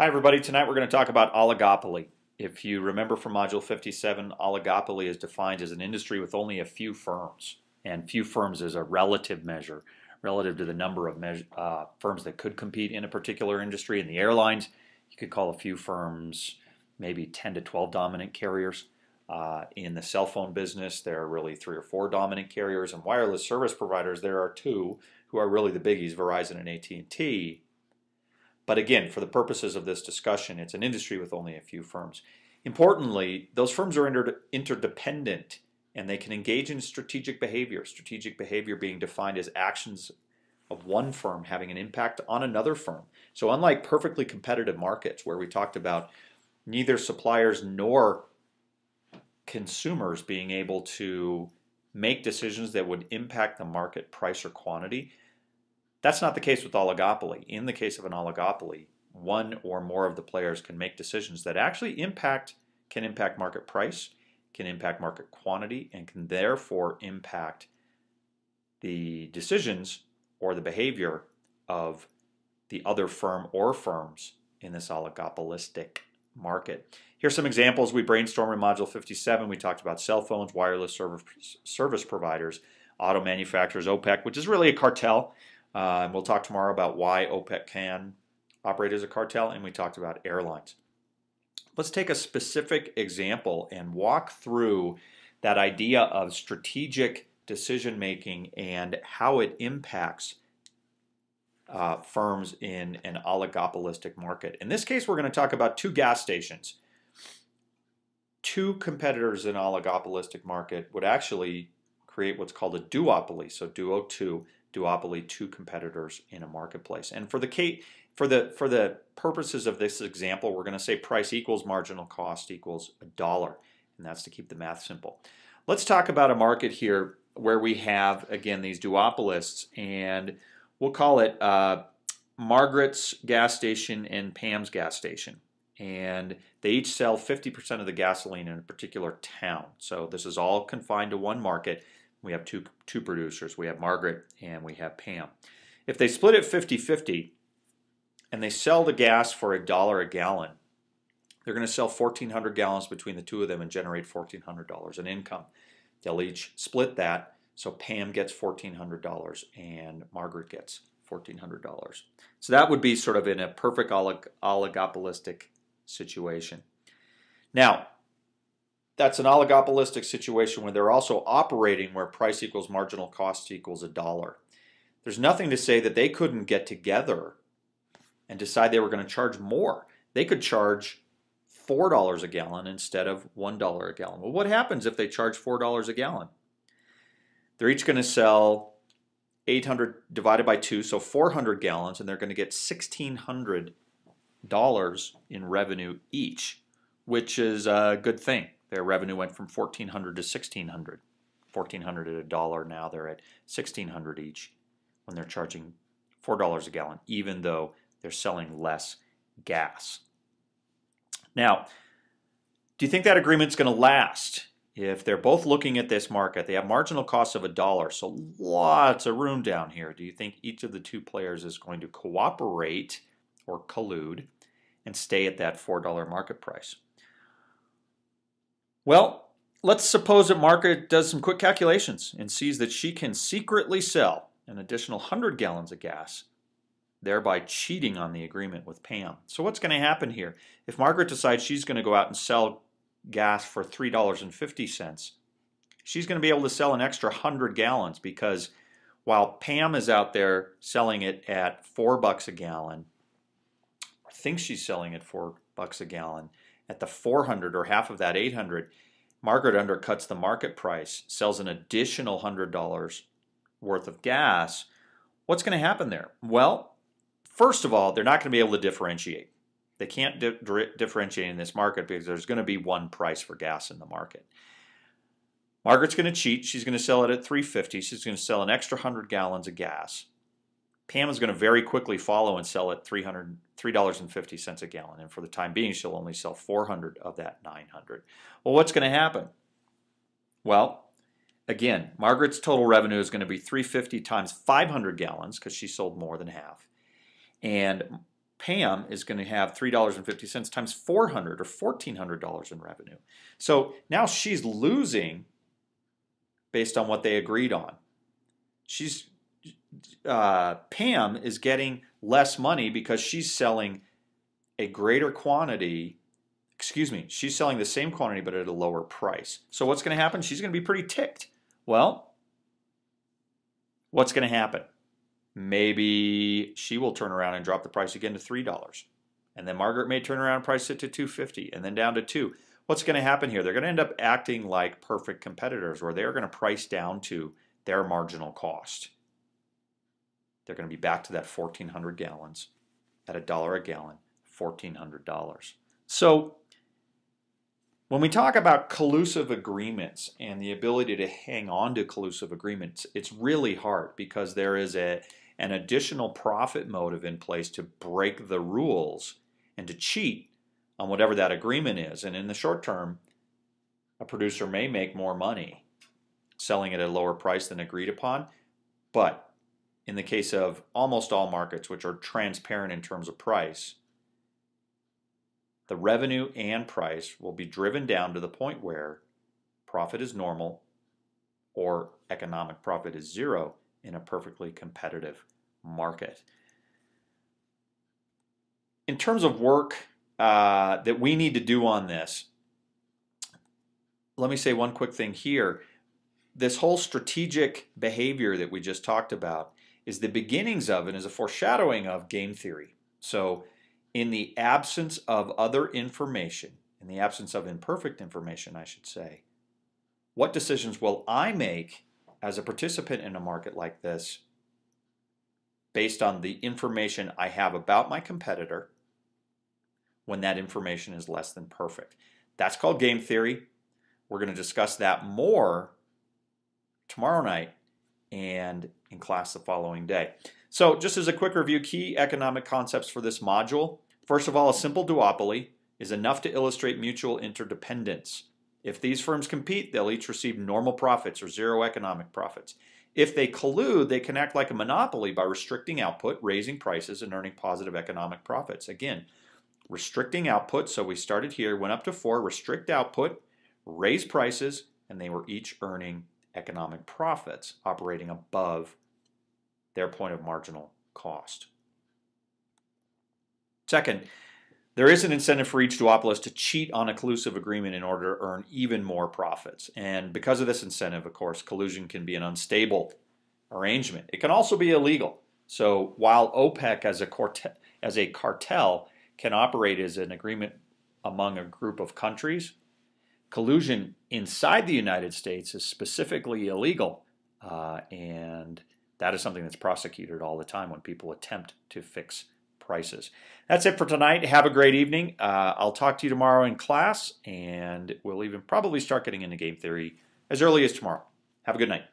Hi, everybody. Tonight we're going to talk about oligopoly. If you remember from Module 57, oligopoly is defined as an industry with only a few firms, and few firms is a relative measure relative to the number of uh, firms that could compete in a particular industry. In the airlines, you could call a few firms maybe 10 to 12 dominant carriers. Uh, in the cell phone business, there are really three or four dominant carriers, and wireless service providers, there are two who are really the biggies, Verizon and AT&T, but again, for the purposes of this discussion, it's an industry with only a few firms. Importantly, those firms are inter interdependent and they can engage in strategic behavior. Strategic behavior being defined as actions of one firm having an impact on another firm. So, unlike perfectly competitive markets where we talked about neither suppliers nor consumers being able to make decisions that would impact the market price or quantity, that's not the case with oligopoly. In the case of an oligopoly, one or more of the players can make decisions that actually impact can impact market price, can impact market quantity, and can therefore impact the decisions or the behavior of the other firm or firms in this oligopolistic market. Here's some examples. We brainstormed in Module 57. We talked about cell phones, wireless service, service providers, auto manufacturers, OPEC, which is really a cartel. Uh, and we'll talk tomorrow about why OPEC can operate as a cartel, and we talked about airlines. Let's take a specific example and walk through that idea of strategic decision making and how it impacts uh, firms in an oligopolistic market. In this case, we're going to talk about two gas stations. Two competitors in oligopolistic market would actually create what's called a duopoly, so duo two duopoly, two competitors in a marketplace. And for the case, for the for the purposes of this example, we're going to say price equals marginal cost equals a dollar, and that's to keep the math simple. Let's talk about a market here where we have again these duopolists, and we'll call it uh, Margaret's gas station and Pam's gas station, and they each sell 50% of the gasoline in a particular town. So this is all confined to one market we have two, two producers. We have Margaret and we have Pam. If they split it 50-50 and they sell the gas for a dollar a gallon, they're going to sell 1,400 gallons between the two of them and generate $1,400 in income. They'll each split that, so Pam gets $1,400 and Margaret gets $1,400. So that would be sort of in a perfect olig oligopolistic situation. Now, that's an oligopolistic situation where they're also operating where price equals marginal cost equals a dollar. There's nothing to say that they couldn't get together and decide they were going to charge more. They could charge $4 a gallon instead of $1 a gallon. Well, what happens if they charge $4 a gallon? They're each going to sell 800 divided by 2, so 400 gallons, and they're going to get $1,600 in revenue each, which is a good thing. Their revenue went from 1400 to 1600. 1400 at a dollar, now they're at 1600 each when they're charging $4 a gallon, even though they're selling less gas. Now, do you think that agreement's going to last? If they're both looking at this market, they have marginal costs of a dollar, so lots of room down here. Do you think each of the two players is going to cooperate or collude and stay at that $4 market price? Well, let's suppose that Margaret does some quick calculations and sees that she can secretly sell an additional 100 gallons of gas, thereby cheating on the agreement with Pam. So what's going to happen here? If Margaret decides she's going to go out and sell gas for $3.50, she's going to be able to sell an extra 100 gallons because while Pam is out there selling it at 4 bucks a gallon, I think she's selling it 4 bucks a gallon, at the 400 or half of that 800, Margaret undercuts the market price, sells an additional $100 worth of gas. What's going to happen there? Well, first of all, they're not going to be able to differentiate. They can't di differentiate in this market because there's going to be one price for gas in the market. Margaret's going to cheat. She's going to sell it at 350. She's going to sell an extra 100 gallons of gas. Pam is going to very quickly follow and sell at 300 $3.50 a gallon. And for the time being, she'll only sell 400 of that 900. Well, what's going to happen? Well, again, Margaret's total revenue is going to be 350 times 500 gallons because she sold more than half. And Pam is going to have $3.50 times 400 or $1,400 in revenue. So now she's losing based on what they agreed on. She's uh, Pam is getting less money because she's selling a greater quantity. Excuse me, she's selling the same quantity but at a lower price. So what's going to happen? She's going to be pretty ticked. Well, what's going to happen? Maybe she will turn around and drop the price again to $3. And then Margaret may turn around and price it to 250 and then down to 2. What's going to happen here? They're going to end up acting like perfect competitors where they're going to price down to their marginal cost. They're going to be back to that 1,400 gallons at a dollar a gallon, $1,400. So when we talk about collusive agreements and the ability to hang on to collusive agreements, it's really hard because there is a, an additional profit motive in place to break the rules and to cheat on whatever that agreement is. And in the short term, a producer may make more money selling at a lower price than agreed upon, but in the case of almost all markets, which are transparent in terms of price, the revenue and price will be driven down to the point where profit is normal or economic profit is zero in a perfectly competitive market. In terms of work uh, that we need to do on this, let me say one quick thing here. This whole strategic behavior that we just talked about is the beginnings of and is a foreshadowing of game theory. So, in the absence of other information, in the absence of imperfect information, I should say, what decisions will I make as a participant in a market like this based on the information I have about my competitor when that information is less than perfect? That's called game theory. We're going to discuss that more tomorrow night and in class the following day. So just as a quick review, key economic concepts for this module. First of all, a simple duopoly is enough to illustrate mutual interdependence. If these firms compete, they'll each receive normal profits or zero economic profits. If they collude, they can act like a monopoly by restricting output, raising prices, and earning positive economic profits. Again, restricting output, so we started here, went up to four, restrict output, raise prices, and they were each earning economic profits operating above their point of marginal cost. Second, there is an incentive for each duopolist to cheat on a collusive agreement in order to earn even more profits. And because of this incentive, of course, collusion can be an unstable arrangement. It can also be illegal. So while OPEC as a, as a cartel can operate as an agreement among a group of countries, collusion inside the United States is specifically illegal, uh, and that is something that's prosecuted all the time when people attempt to fix prices. That's it for tonight. Have a great evening. Uh, I'll talk to you tomorrow in class, and we'll even probably start getting into game theory as early as tomorrow. Have a good night.